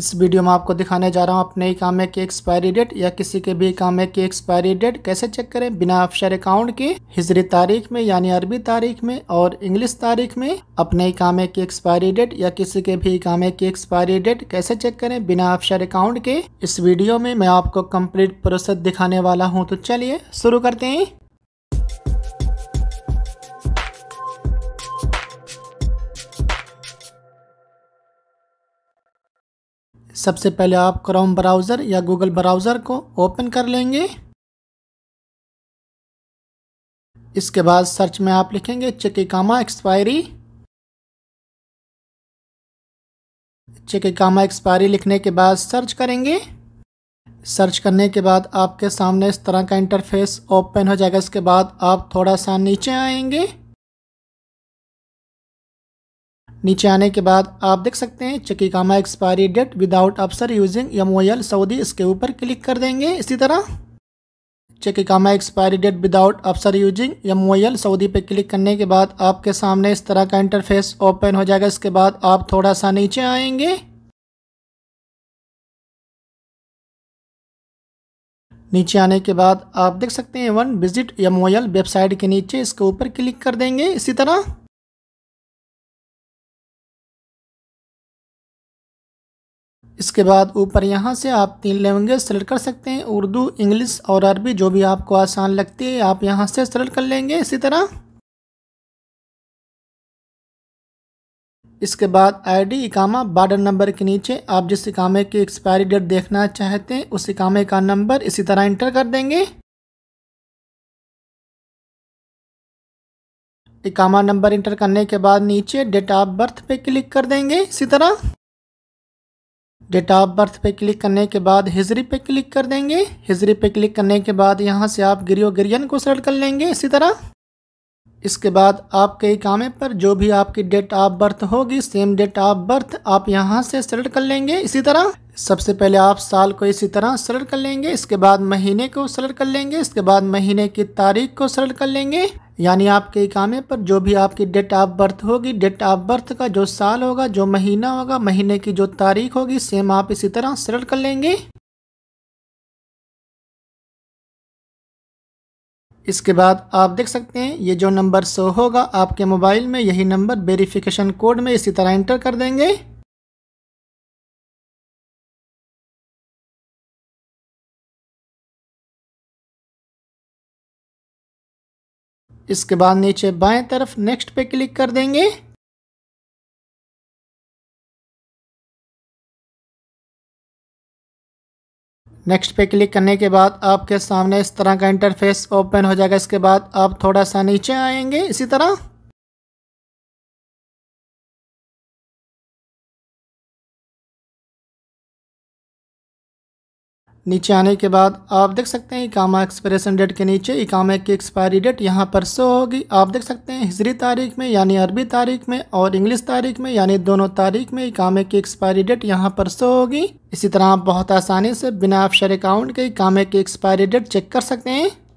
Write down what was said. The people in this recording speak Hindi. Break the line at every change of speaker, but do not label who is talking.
इस वीडियो में आपको दिखाने जा रहा हूँ अपने ही काम की एक्सपायरी डेट या किसी के भी काम की एक्सपायरी डेट कैसे चेक करें बिना अफसर अकाउंट के हिजरी तारीख में यानी अरबी तारीख में और इंग्लिश तारीख में अपने ही काम की एक्सपायरी डेट या किसी के भी काम की एक्सपायरी डेट कैसे चेक करें बिना अफसर अकाउंट के इस वीडियो में मैं आपको कम्प्लीट प्रोसेस दिखाने वाला हूँ तो चलिए शुरू करते हैं सबसे पहले आप क्रोम ब्राउज़र या गूगल ब्राउज़र को ओपन कर लेंगे
इसके बाद सर्च में आप लिखेंगे चेकिकामा एक्सपायरी कामा
एक्सपायरी लिखने के बाद सर्च करेंगे सर्च करने के बाद आपके सामने इस तरह का इंटरफेस ओपन हो जाएगा इसके बाद आप थोड़ा सा नीचे आएंगे नीचे आने के बाद आप देख सकते हैं कामा एक्सपायरी डेट विदाउट अफसर यूजिंग एम सऊदी इसके ऊपर क्लिक कर देंगे इसी तरह कामा एक्सपायरी डेट विदाउट अफसर यूजिंग एम सऊदी पे क्लिक करने के बाद आपके
सामने इस तरह का इंटरफेस ओपन हो जाएगा इसके बाद आप थोड़ा सा नीचे आएंगे नीचे आने के बाद आप देख सकते हैं वन विजिट एम वेबसाइट के नीचे इसके ऊपर क्लिक कर देंगे इसी तरह इसके बाद ऊपर यहाँ से आप तीन लैंग्वेज सेलेक्ट कर सकते हैं उर्दू इंग्लिश और अरबी
जो भी आपको आसान लगती है आप यहाँ से सेलेक्ट कर लेंगे इसी तरह इसके बाद आईडी इकामा बार्डर नंबर के नीचे आप जिस इकामे की एक्सपायरी डेट देखना चाहते हैं उस इकामे का नंबर इसी तरह इंटर कर देंगे
इकामा नंबर इंटर करने के बाद नीचे डेट ऑफ बर्थ पे क्लिक कर देंगे इसी तरह
डेट ऑफ बर्थ पे क्लिक करने के बाद हिजरी पे क्लिक कर देंगे हिजरी पे क्लिक करने के बाद यहाँ से आप ग्रियो ग्रियन को सेलेक्ट कर लेंगे इसी तरह इसके बाद आपके इकामे पर जो भी आपकी डेट ऑफ बर्थ होगी सेम डेट ऑफ बर्थ आप यहाँ से सेलेक्ट कर लेंगे इसी तरह सबसे पहले आप साल को इसी तरह सेलेक्ट कर लेंगे इसके बाद महीने को सेलेक्ट कर लेंगे इसके बाद महीने की तारीख को सेलेक्ट कर लेंगे यानी आपके इकामे पर जो भी आपकी डेट ऑफ बर्थ होगी डेट ऑफ बर्थ का जो साल होगा जो महीना होगा महीने की जो तारीख होगी
सेम आप इसी तरह सेलेक्ट कर लेंगे इसके बाद आप देख सकते हैं ये जो नंबर शो होगा आपके मोबाइल में यही नंबर वेरिफिकेशन कोड में इसी तरह एंटर कर देंगे इसके बाद नीचे बाएं तरफ नेक्स्ट पे क्लिक कर देंगे नेक्स्ट पे क्लिक करने के बाद आपके सामने इस तरह का इंटरफेस ओपन हो जाएगा इसके बाद आप थोड़ा सा नीचे आएंगे इसी तरह नीचे आने के बाद आप देख सकते हैं इकामा
एक्सपायरेशन डेट के नीचे इकामा की एक्सपायरी डेट यहाँ पर शो होगी आप देख सकते हैं हिजरी तारीख में यानी अरबी तारीख में और इंग्लिश तारीख में यानी दोनों तारीख में इकामे की एक्सपायरी डेट यहाँ पर
शो होगी इसी तरह आप बहुत आसानी से बिना अफसर अकाउंट के इकामे की एक्सपायरी डेट चेक कर सकते हैं